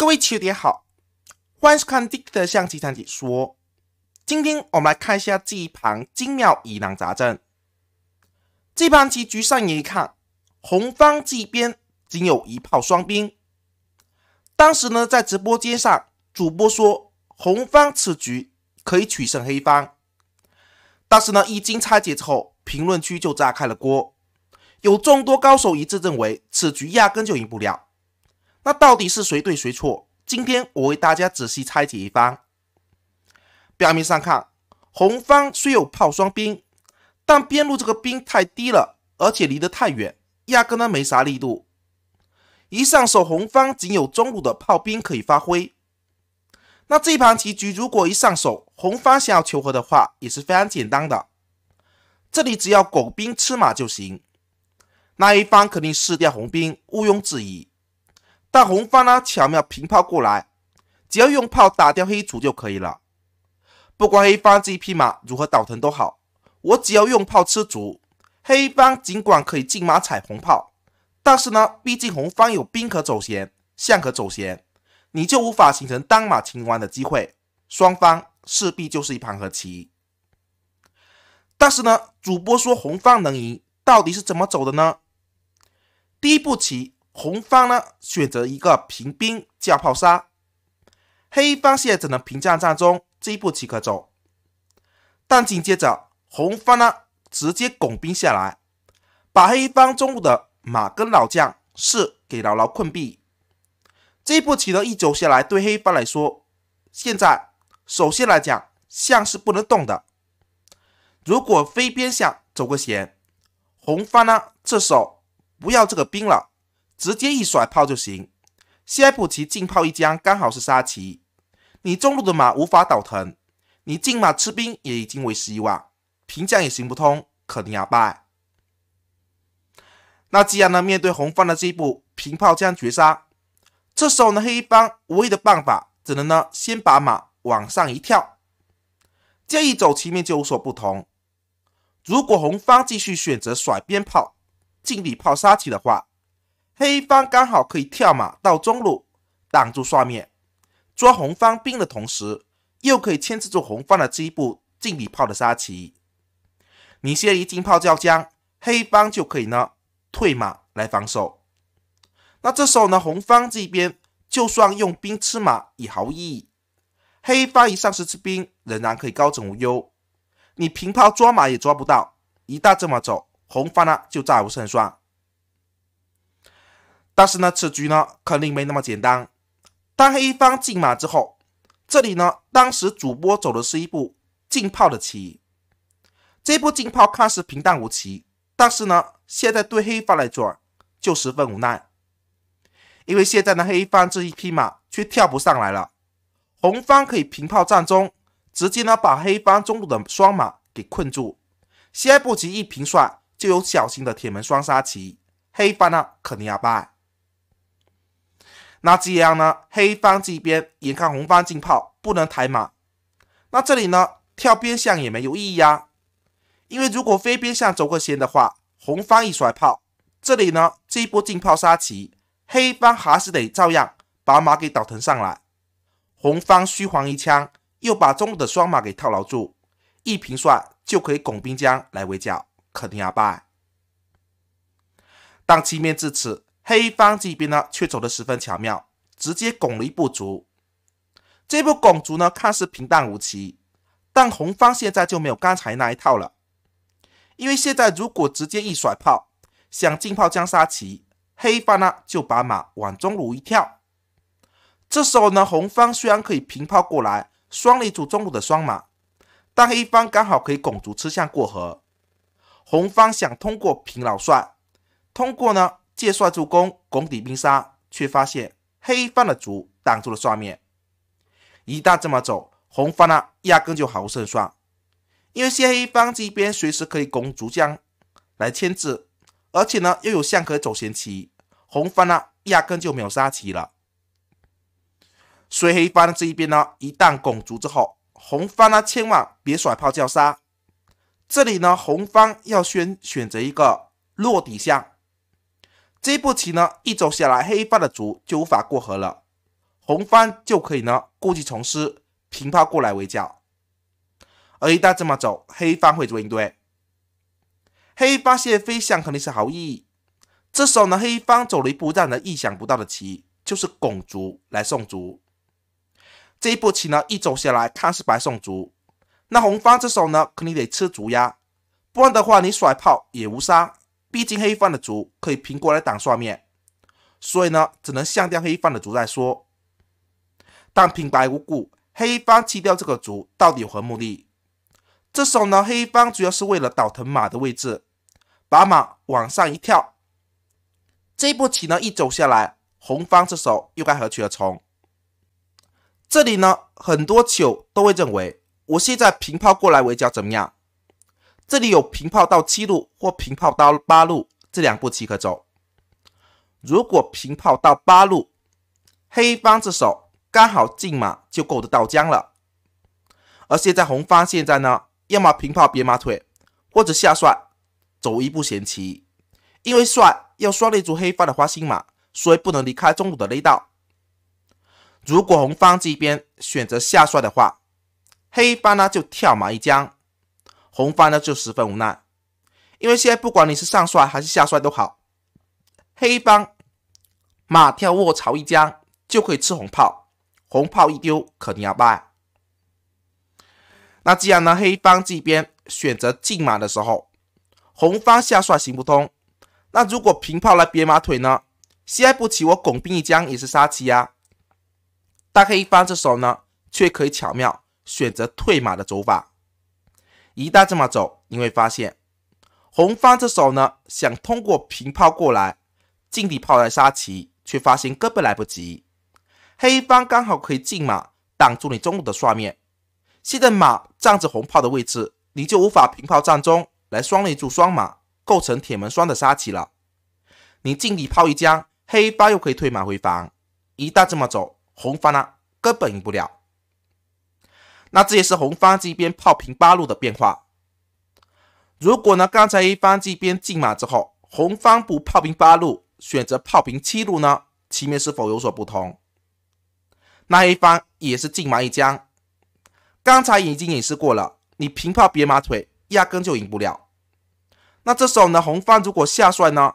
各位棋友好，欢迎收看 Dick 的象棋讲解说。今天我们来看一下这一盘精妙疑难杂症。这盘棋局上眼一看，红方这边仅有一炮双兵。当时呢，在直播间上，主播说红方此局可以取胜黑方，但是呢，一经拆解之后，评论区就炸开了锅，有众多高手一致认为此局压根就赢不了。那到底是谁对谁错？今天我为大家仔细拆解一番。表面上看，红方虽有炮双兵，但边路这个兵太低了，而且离得太远，压根呢没啥力度。一上手，红方仅有中路的炮兵可以发挥。那这盘棋局，如果一上手，红方想要求和的话，也是非常简单的。这里只要狗兵吃马就行，那一方肯定吃掉红兵，毋庸置疑。但红方呢，巧妙平炮过来，只要用炮打掉黑卒就可以了。不管黑方这一匹马如何倒腾都好，我只要用炮吃卒。黑方尽管可以进马踩红炮，但是呢，毕竟红方有兵可走闲，象可走闲，你就无法形成单马擒王的机会，双方势必就是一盘和棋。但是呢，主播说红方能赢，到底是怎么走的呢？第一步棋。红方呢，选择一个平兵叫炮杀，黑方现在只能平将战中，这一步棋可走。但紧接着红方呢，直接拱兵下来，把黑方中路的马跟老将是给牢牢困毙。这一步棋呢，一走下来，对黑方来说，现在首先来讲，象是不能动的。如果飞边象走个闲，红方呢，这时候不要这个兵了。直接一甩炮就行，西普棋进炮一将，刚好是杀棋。你中路的马无法倒腾，你进马吃兵也已经为时已晚，平将也行不通，肯定要败。那既然呢面对红方的这一步平炮将绝杀，这时候呢黑方唯一的办法，只能呢先把马往上一跳，这一走棋面就有所不同。如果红方继续选择甩鞭炮，尽力炮杀棋的话。黑方刚好可以跳马到中路挡住帅面，捉红方兵的同时，又可以牵制住红方的这一步进底炮的杀棋。你先一进炮叫将，黑方就可以呢退马来防守。那这时候呢，红方这边就算用兵吃马也毫无意义，黑方一上士吃兵仍然可以高枕无忧。你平炮捉马也捉不到，一旦这么走，红方呢就再无胜算。但是呢，此局呢肯定没那么简单。当黑方进马之后，这里呢，当时主播走的是一步进炮的棋。这步进炮看似平淡无奇，但是呢，现在对黑方来说就十分无奈，因为现在呢，黑方这一匹马却跳不上来了。红方可以平炮占中，直接呢把黑方中路的双马给困住。下一步棋一平帅，就有小型的铁门双杀棋，黑方呢肯定要败。那这样呢，黑方这边眼看红方进炮，不能抬马。那这里呢，跳边象也没有意义啊，因为如果飞边象走个先的话，红方一甩炮，这里呢，这波进炮杀棋，黑方还是得照样把马给倒腾上来。红方虚晃一枪，又把中的双马给套牢住，一平帅就可以拱兵将来围剿，肯定要败。当局面至此。黑方这边呢，却走得十分巧妙，直接拱离步卒。这步拱卒呢，看似平淡无奇，但红方现在就没有刚才那一套了，因为现在如果直接一甩炮，想进炮将杀棋，黑方呢就把马往中路一跳。这时候呢，红方虽然可以平炮过来，双离阻中路的双马，但黑方刚好可以拱卒吃象过河。红方想通过平老帅，通过呢？借帅助攻拱底兵杀，却发现黑方的卒挡住了帅面。一旦这么走，红方呢压根就毫无胜算，因为黑方这一边随时可以拱卒将来牵制，而且呢又有象可以走闲棋，红方呢压根就没有杀棋了。所以黑方这一边呢，一旦拱卒之后，红方呢千万别甩炮叫杀。这里呢，红方要先选择一个落底象。这一步棋呢，一走下来，黑方的卒就无法过河了，红方就可以呢，故技重施，平炮过来围剿。而一旦这么走，黑方会怎么应对？黑方现在飞象肯定是好意。这时候呢，黑方走了一步让人意想不到的棋，就是拱卒来送卒。这一步棋呢，一走下来，看似白送卒，那红方这时候呢，肯定得吃卒呀，不然的话，你甩炮也无杀。毕竟黑方的卒可以平过来挡帅面，所以呢，只能象掉黑方的卒再说。但平白无故黑方吃掉这个卒到底有何目的？这手呢，黑方主要是为了倒腾马的位置，把马往上一跳。这步棋呢一走下来，红方这手又该何去何从？这里呢，很多球都会认为，我现在平炮过来围剿怎么样？这里有平炮到七路或平炮到八路这两步棋可走。如果平炮到八路，黑方这手刚好进马就够得到将了。而现在红方现在呢，要么平炮别马腿，或者下帅走一步闲棋，因为帅要双立住黑方的花心马，所以不能离开中路的肋道。如果红方这边选择下帅的话，黑方呢就跳马一将。红方呢就十分无奈，因为现在不管你是上帅还是下帅都好，黑方马跳卧槽一将就可以吃红炮，红炮一丢肯定要败。那既然呢黑方这边选择进马的时候，红方下帅行不通，那如果平炮来别马腿呢，先不起，我拱兵一将也是杀棋呀。但黑方这时候呢却可以巧妙选择退马的走法。一旦这么走，你会发现，红方这手呢，想通过平炮过来，进底炮来杀棋，却发现根本来不及。黑方刚好可以进马，挡住你中路的刷面。现在马占着红炮的位置，你就无法平炮占中来双肋柱双马，构成铁门双的杀棋了。你进底炮一将，黑方又可以退马回防。一旦这么走，红方呢，根本赢不了。那这也是红方这边炮平八路的变化。如果呢，刚才一方这边进马之后，红方不炮平八路，选择炮平七路呢，棋面是否有所不同？那黑方也是进马一将，刚才已经演示过了，你平炮别马腿，压根就赢不了。那这时候呢，红方如果下帅呢，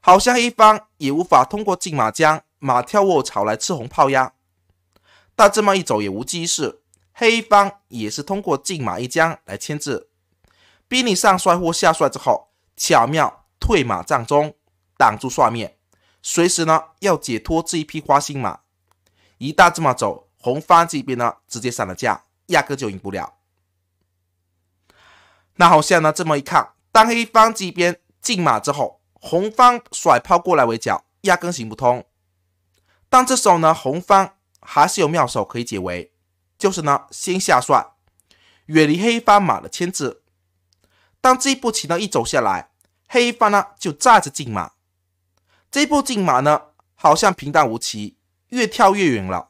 好像黑方也无法通过进马将马跳卧槽来吃红炮压，但这么一走也无济于事。黑方也是通过进马一将来牵制，逼你上帅或下帅之后，巧妙退马占中，挡住帅面，随时呢要解脱这一匹花心马。一旦这么走，红方这边呢直接上了架，压根就赢不了。那好，像呢这么一看，当黑方这边进马之后，红方甩炮过来围剿，压根行不通。但这时候呢，红方还是有妙手可以解围。就是呢，先下帅，远离黑方马的牵制。当这一步棋呢一走下来，黑方呢就炸着进马。这一步进马呢好像平淡无奇，越跳越远了。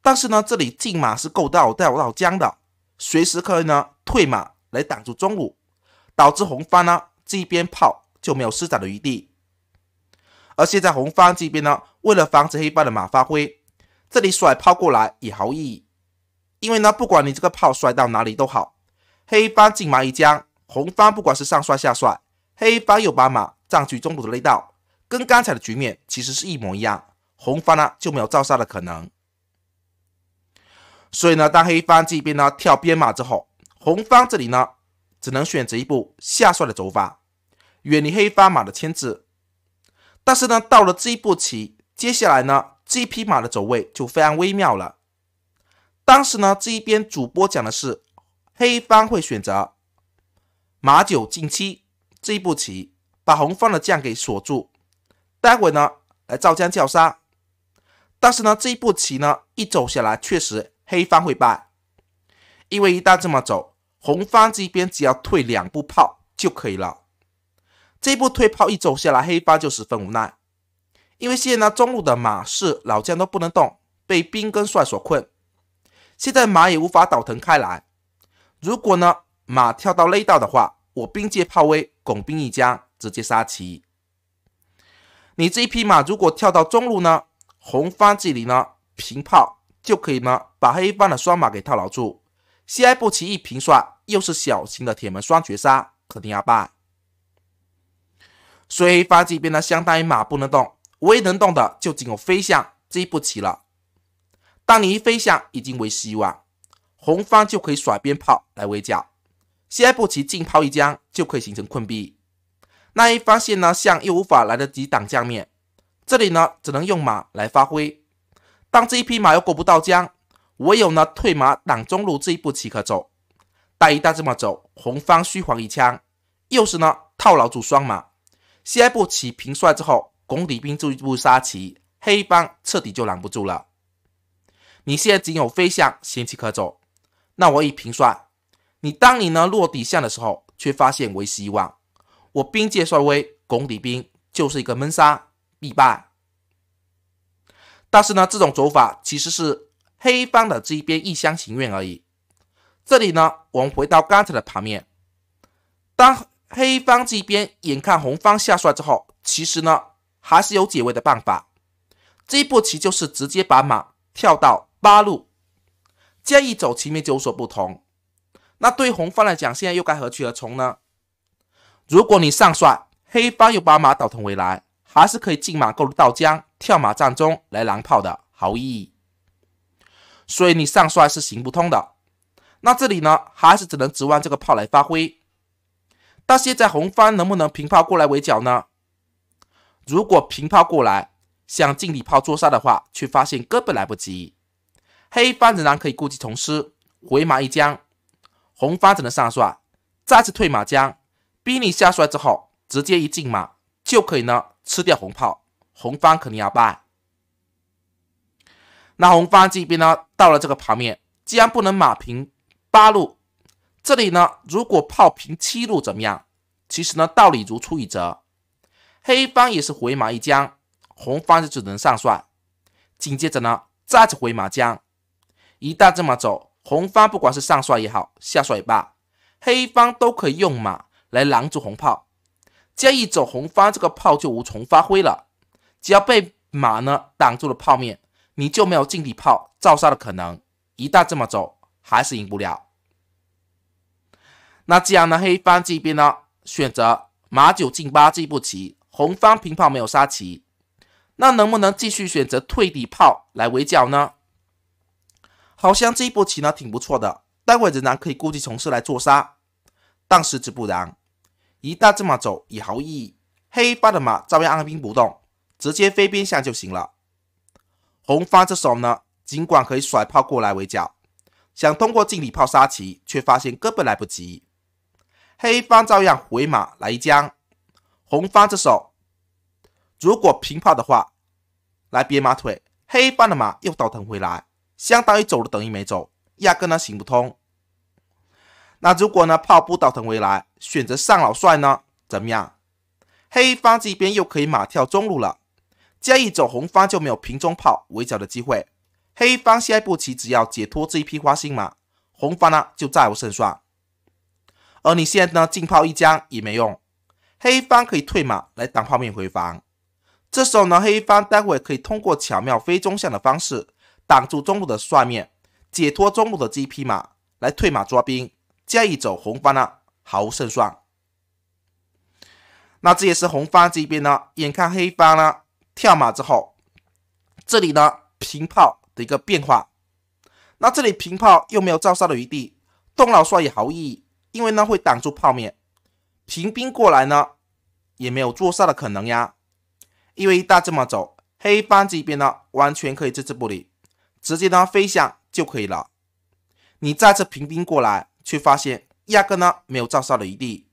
但是呢，这里进马是够到掉到江的，随时可以呢退马来挡住中路，导致红方呢这边炮就没有施展的余地。而现在红方这边呢，为了防止黑方的马发挥，这里甩炮过来也毫无意义。因为呢，不管你这个炮摔到哪里都好，黑方进马一将，红方不管是上帅下帅，黑方又把马占据中路的车道，跟刚才的局面其实是一模一样。红方呢就没有造杀的可能，所以呢，当黑方这边呢跳边马之后，红方这里呢只能选择一步下帅的走法，远离黑方马的牵制。但是呢，到了这一步棋，接下来呢这匹马的走位就非常微妙了。当时呢，这一边主播讲的是，黑方会选择马九进七这一步棋，把红方的将给锁住。待会呢来照将叫杀。但是呢，这一步棋呢一走下来，确实黑方会败，因为一旦这么走，红方这边只要退两步炮就可以了。这步退炮一走下来，黑方就十分无奈，因为现在呢中路的马是老将都不能动，被兵跟帅所困。现在马也无法倒腾开来。如果呢马跳到肋道的话，我兵借炮威拱兵一将，直接杀棋。你这一匹马如果跳到中路呢，红方这里呢平炮就可以呢把黑方的双马给套牢住。下一步棋一平帅，又是小型的铁门双绝杀，肯定要败。所以黑方这边呢，相当于马不能动，唯一能动的就仅有飞象这一步棋了。当你一飞象，已经为希望，红方就可以甩鞭炮来围剿。下一步棋进炮一将，就可以形成困逼。那一发现呢，象又无法来得及挡将面，这里呢，只能用马来发挥。当这一匹马又过不到江，唯有呢退马挡中路这一步棋可走。但一旦这么走，红方虚晃一枪，又是呢套牢住双马。下一步棋平帅之后，拱底兵就一步杀棋，黑方彻底就拦不住了。你现在仅有飞象先期可走，那我以平算，你当你呢落底象的时候，却发现为希望。我兵界帅威拱底兵就是一个闷杀，必败。但是呢，这种走法其实是黑方的这一边一厢情愿而已。这里呢，我们回到刚才的盘面，当黑方这边眼看红方下帅之后，其实呢还是有解围的办法。这一步棋就是直接把马跳到。八路这一走棋面就有所不同。那对红方来讲，现在又该何去何从呢？如果你上帅，黑方又把马倒腾回来，还是可以进马过路到将，跳马战中来拦炮的毫无意。义。所以你上帅是行不通的。那这里呢，还是只能指望这个炮来发挥。但现在红方能不能平炮过来围剿呢？如果平炮过来想进里炮捉杀的话，却发现根本来不及。黑方仍然可以故技重施，回马一将。红方只能上帅，再次退马将，兵力下帅之后，直接一进马就可以呢吃掉红炮。红方肯定要败。那红方这边呢，到了这个盘面，既然不能马平八路，这里呢如果炮平七路怎么样？其实呢道理如出一辙。黑方也是回马一将，红方就只能上帅。紧接着呢，再次回马将。一旦这么走，红方不管是上帅也好，下帅也罢，黑方都可以用马来拦住红炮。这样一走，红方这个炮就无从发挥了。只要被马呢挡住了炮面，你就没有进底炮照杀的可能。一旦这么走，还是赢不了。那既然呢，黑方这边呢选择马九进八这一步棋，红方平炮没有杀棋，那能不能继续选择退底炮来围剿呢？好像这一波棋呢挺不错的，待会仍然可以故技重施来做杀，但实则不然，一旦这么走也毫无意义。黑方的马照样按兵不动，直接飞边象就行了。红方这手呢，尽管可以甩炮过来围剿，想通过进里炮杀棋，却发现根本来不及。黑方照样回马来将。红方这手，如果平炮的话，来别马腿，黑方的马又倒腾回来。相当于走了等于没走，压根呢行不通。那如果呢炮不倒腾回来，选择上老帅呢，怎么样？黑方这边又可以马跳中路了，这样一走，红方就没有平中炮围剿的机会。黑方下一步棋只要解脱这一匹花心马，红方呢就再无胜算。而你现在呢进炮一将也没用，黑方可以退马来挡炮面回防。这时候呢，黑方待会可以通过巧妙飞中象的方式。挡住中路的帅面，解脱中路的这匹马，来退马抓兵。建议走红方呢，毫无胜算。那这也是红方这边呢，眼看黑方呢跳马之后，这里呢平炮的一个变化。那这里平炮又没有招杀的余地，动老帅也毫无意义，因为呢会挡住炮面。平兵过来呢，也没有做杀的可能呀，因为一旦这么走，黑方这边呢完全可以置之不理。直接呢飞象就可以了，你再次平兵过来，却发现压根呢没有照杀的余地，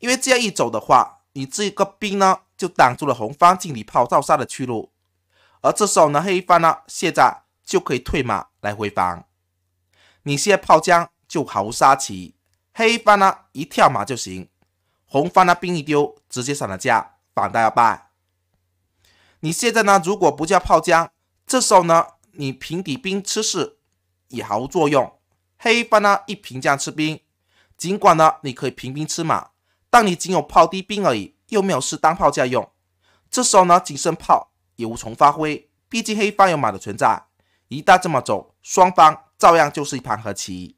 因为这样一走的话，你这个兵呢就挡住了红方进里炮照杀的去路，而这时候呢黑方呢现在就可以退马来回防，你现在炮将就毫无杀气，黑方呢一跳马就行，红方呢兵一丢直接上了架，反倒要败。你现在呢如果不叫炮将，这时候呢。你平底兵吃士也毫无作用，黑方呢一平将吃兵，尽管呢你可以平兵吃马，但你仅有炮低兵而已，又没有是当炮架用，这时候呢仅剩炮也无从发挥，毕竟黑方有马的存在，一旦这么走，双方照样就是一盘和棋。